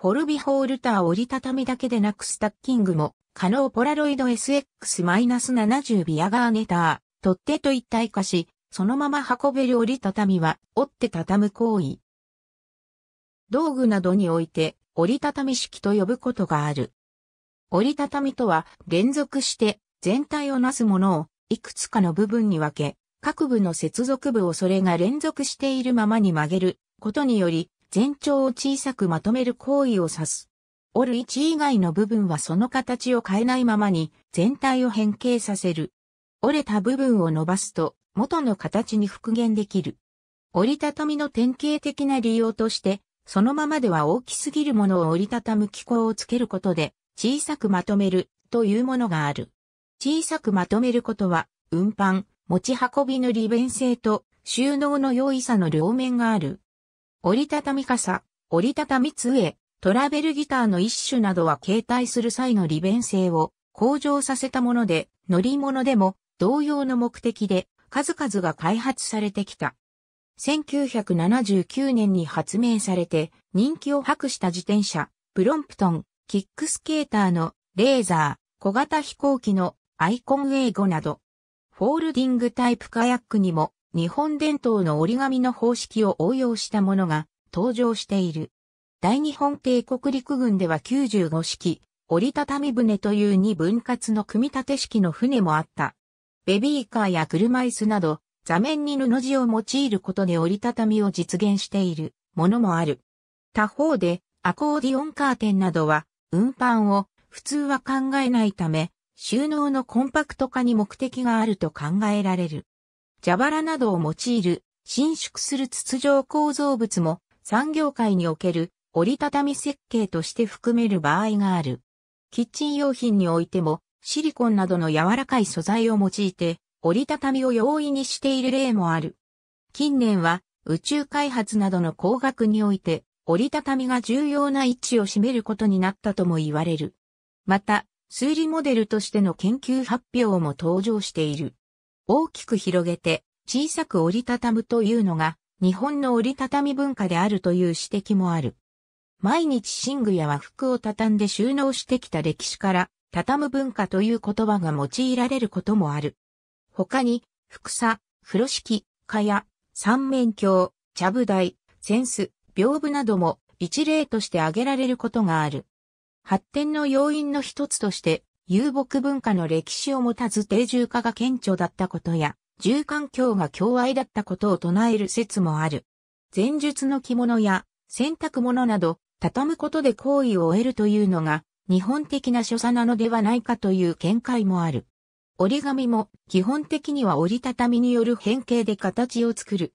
フォルビホールター折りたたみだけでなくスタッキングも可能ポラロイド SX-70 ビアガーネター、取っ手と一体化し、そのまま運べる折りたたみは折って畳む行為。道具などにおいて折りたたみ式と呼ぶことがある。折りたたみとは連続して全体をなすものをいくつかの部分に分け、各部の接続部をそれが連続しているままに曲げることにより、全長を小さくまとめる行為を指す。折る位置以外の部分はその形を変えないままに全体を変形させる。折れた部分を伸ばすと元の形に復元できる。折りたたみの典型的な利用として、そのままでは大きすぎるものを折りたたむ機構をつけることで小さくまとめるというものがある。小さくまとめることは運搬、持ち運びの利便性と収納の容易さの両面がある。折りたたみ傘、折りたたみ杖、トラベルギターの一種などは携帯する際の利便性を向上させたもので、乗り物でも同様の目的で数々が開発されてきた。1979年に発明されて人気を博した自転車、プロンプトン、キックスケーターのレーザー、小型飛行機のアイコン英語など、フォールディングタイプカヤックにも日本伝統の折り紙の方式を応用したものが登場している。大日本帝国陸軍では95式、折りたたみ船という2分割の組み立て式の船もあった。ベビーカーや車椅子など、座面に布地を用いることで折りたたみを実現しているものもある。他方で、アコーディオンカーテンなどは、運搬を普通は考えないため、収納のコンパクト化に目的があると考えられる。蛇腹などを用いる伸縮する筒状構造物も産業界における折りたたみ設計として含める場合がある。キッチン用品においてもシリコンなどの柔らかい素材を用いて折りたたみを容易にしている例もある。近年は宇宙開発などの工学において折りたたみが重要な位置を占めることになったとも言われる。また、数理モデルとしての研究発表も登場している。大きく広げて小さく折りたたむというのが日本の折りたたみ文化であるという指摘もある。毎日寝具や和服を畳んで収納してきた歴史から、畳む文化という言葉が用いられることもある。他に、福さ、風呂敷、蚊帳、三面鏡、茶舞台、扇子、屏風なども一例として挙げられることがある。発展の要因の一つとして、遊牧文化の歴史を持たず定住化が顕著だったことや、住環境が共愛だったことを唱える説もある。前述の着物や洗濯物など、畳むことで行為を終えるというのが、日本的な所作なのではないかという見解もある。折り紙も基本的には折りたたみによる変形で形を作る。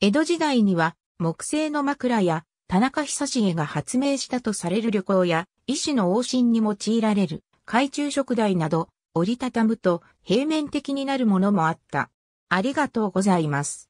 江戸時代には木製の枕や田中久重が発明したとされる旅行や医師の往診に用いられる。懐中食台など折りたたむと平面的になるものもあった。ありがとうございます。